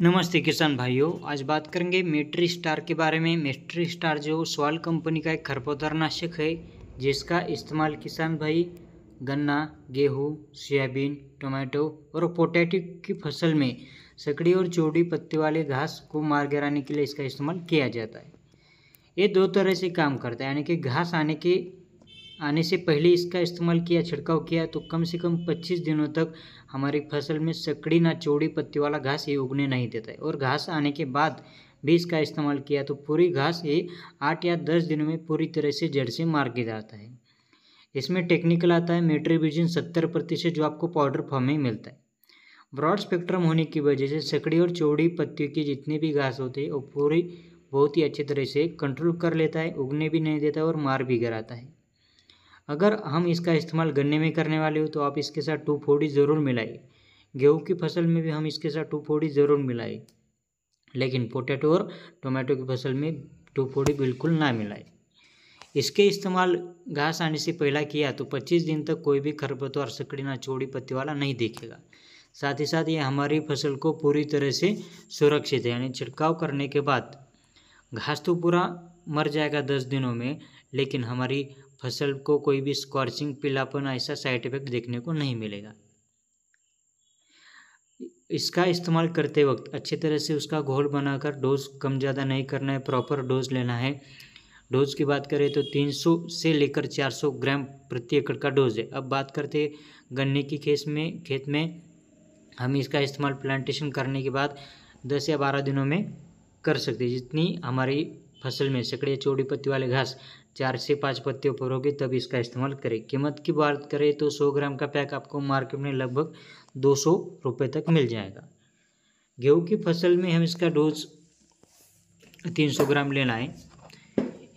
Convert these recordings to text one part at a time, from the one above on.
नमस्ते किसान भाइयों आज बात करेंगे मेट्री स्टार के बारे में मेट्री स्टार जो सवाल कंपनी का एक खरपतवार नाशक है जिसका इस्तेमाल किसान भाई गन्ना गेहूँ सोयाबीन टमाटो और पोटैटो की फसल में सकड़ी और चौड़ी पत्ते वाले घास को मार गिराने के लिए इसका इस्तेमाल किया जाता है ये दो तरह से काम करता है यानी कि घास आने के आने से पहले इसका इस्तेमाल किया छिड़काव किया तो कम से कम 25 दिनों तक हमारी फसल में सकड़ी ना चौड़ी पत्ती वाला घास ये उगने नहीं देता है और घास आने के बाद भी इसका इस्तेमाल किया तो पूरी घास ये आठ या दस दिनों में पूरी तरह से जड़ से मार के जाता है इसमें टेक्निकल आता है मेट्रीब्यूजिन सत्तर प्रतिशत जो आपको पाउडर फॉर्म में मिलता है ब्रॉड स्पेक्ट्रम होने की वजह से सकड़ी और चौड़ी पत्तियों की जितने भी घास होते हैं वो पूरी बहुत ही अच्छी तरह से कंट्रोल कर लेता है उगने भी नहीं देता और मार भी गिराता है अगर हम इसका इस्तेमाल गन्ने में करने वाले हो तो आप इसके साथ टू फोड़ी ज़रूर मिलाए गेहूँ की फसल में भी हम इसके साथ टू फोड़ी ज़रूर मिलाए लेकिन पोटैटो और टोमेटो की फसल में टू फोड़ी बिल्कुल ना मिलाए इसके इस्तेमाल घास आने से पहला किया तो 25 दिन तक कोई भी खरपतवार सकड़ी ना चौड़ी पत्ती वाला नहीं देखेगा साथ ही साथ ये हमारी फसल को पूरी तरह से सुरक्षित है यानी छिड़काव करने के बाद घास तो पूरा मर जाएगा दस दिनों में लेकिन हमारी फसल को कोई भी स्कॉर्चिंग पीलापन ऐसा साइड इफेक्ट देखने को नहीं मिलेगा इसका इस्तेमाल करते वक्त अच्छी तरह से उसका घोल बनाकर डोज कम ज़्यादा नहीं करना है प्रॉपर डोज लेना है डोज की बात करें तो 300 से लेकर 400 ग्राम प्रति एकड़ का डोज है अब बात करते गन्ने की खेत में खेत में हम इसका इस्तेमाल प्लांटेशन करने के बाद 10 या 12 दिनों में कर सकते जितनी हमारी फसल में सकड़िया चौड़ी पत्ती वाले घास चार से पाँच पत्तियों पर होगी तब इसका इस्तेमाल करें कीमत की बात करें तो सौ ग्राम का पैक आपको मार्केट में लगभग दो सौ रुपये तक मिल जाएगा गेहूँ की फसल में हम इसका डोज तीन सौ ग्राम लेना है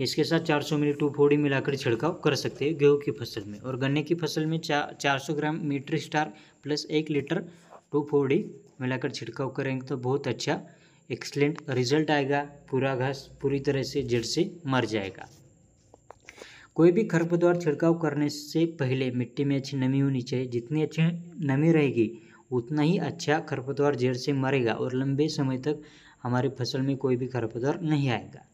इसके साथ चार सौ मिली टू फोड़ी मिलाकर छिड़काव कर सकते हैं गेहूं की फसल में और गन्ने की फसल में चा, सौ ग्राम मीटर स्टार प्लस एक लीटर टू फोड़ी मिलाकर छिड़काव करेंगे तो बहुत अच्छा एक्सलेंट रिजल्ट आएगा पूरा घास पूरी तरह से जड़ से मर जाएगा कोई भी खरपतवार छिड़काव करने से पहले मिट्टी में अच्छी नमी होनी चाहिए जितनी अच्छी नमी रहेगी उतना ही अच्छा खरपतवार जड़ से मरेगा और लंबे समय तक हमारे फसल में कोई भी खरपतवार नहीं आएगा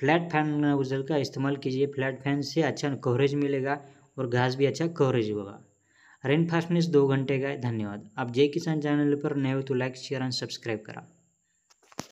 फ्लैट फैन गुजर का इस्तेमाल कीजिए फ्लैट फैन से अच्छा कवरेज मिलेगा और घास भी अच्छा कवरेज होगा रेन फास्टनेस दो घंटे का है धन्यवाद आप जय किसान चैनल पर नए हो तो लाइक शेयर एंड सब्सक्राइब करा